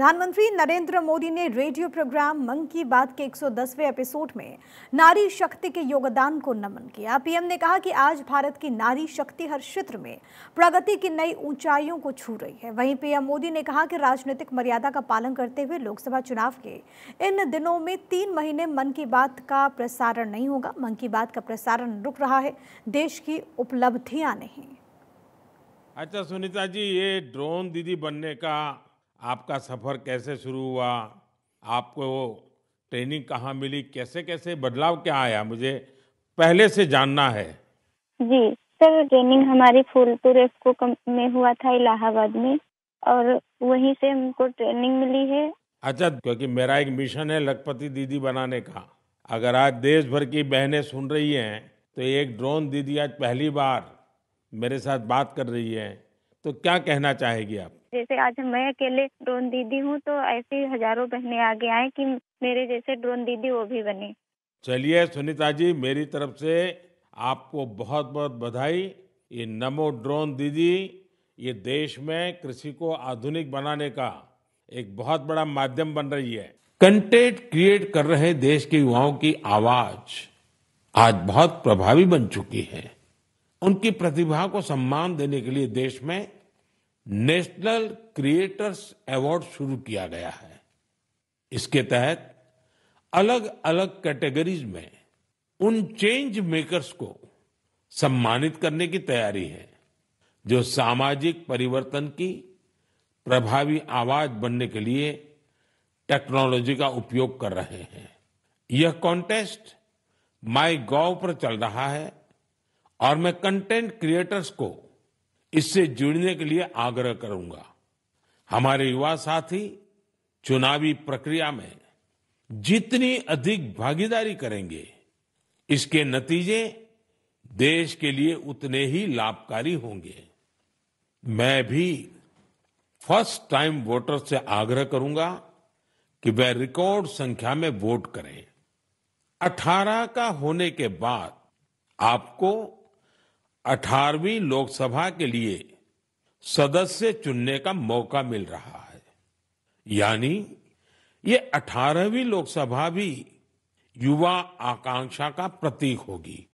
प्रधानमंत्री नरेंद्र मोदी ने radio programme मन की बात के 110वें एपिसोड में नारी शक्ति के योगदान को नमन किया पीएम ने कहा कि आज भारत की नारी शक्ति हर क्षेत्र में प्रगति की नई ऊंचाइयों को छू रही है वहीं पीएम मोदी ने कहा कि राजनीतिक मर्यादा का पालन करते हुए लोकसभा चुनाव के इन दिनों में तीन महीने मन की बात का प्रसारण नहीं होगा मन की बात का प्रसारण रुक रहा है देश की उपलब्धियां नहीं अच्छा सुनीता जी ये ड्रोन दीदी बनने का आपका सफ़र कैसे शुरू हुआ आपको ट्रेनिंग कहाँ मिली कैसे कैसे बदलाव क्या आया मुझे पहले से जानना है जी सर ट्रेनिंग हमारी फूलपुर एफको में हुआ था इलाहाबाद में और वहीं से हमको ट्रेनिंग मिली है अच्छा क्योंकि मेरा एक मिशन है लखपति दीदी बनाने का अगर आज देश भर की बहनें सुन रही हैं तो एक ड्रोन दीदी आज पहली बार मेरे साथ बात कर रही है तो क्या कहना चाहेगी आप जैसे आज मैं अकेले ड्रोन दीदी हूँ तो ऐसी हजारों बहने आगे आए कि मेरे जैसे ड्रोन दीदी वो भी बने चलिए सुनीता जी मेरी तरफ से आपको बहुत बहुत बधाई ये नमो ड्रोन दीदी ये देश में कृषि को आधुनिक बनाने का एक बहुत बड़ा माध्यम बन रही है कंटेंट क्रिएट कर रहे देश के युवाओं की आवाज आज बहुत प्रभावी बन चुकी है उनकी प्रतिभा को सम्मान देने के लिए देश में नेशनल क्रिएटर्स अवार्ड शुरू किया गया है इसके तहत अलग अलग कैटेगरीज में उन चेंज मेकर्स को सम्मानित करने की तैयारी है जो सामाजिक परिवर्तन की प्रभावी आवाज बनने के लिए टेक्नोलॉजी का उपयोग कर रहे हैं यह कॉन्टेस्ट माई गॉव पर चल रहा है और मैं कंटेंट क्रिएटर्स को इससे जुड़ने के लिए आग्रह करूंगा हमारे युवा साथी चुनावी प्रक्रिया में जितनी अधिक भागीदारी करेंगे इसके नतीजे देश के लिए उतने ही लाभकारी होंगे मैं भी फर्स्ट टाइम वोटर से आग्रह करूंगा कि वे रिकॉर्ड संख्या में वोट करें 18 का होने के बाद आपको 18वीं लोकसभा के लिए सदस्य चुनने का मौका मिल रहा है यानी ये 18वीं लोकसभा भी युवा आकांक्षा का प्रतीक होगी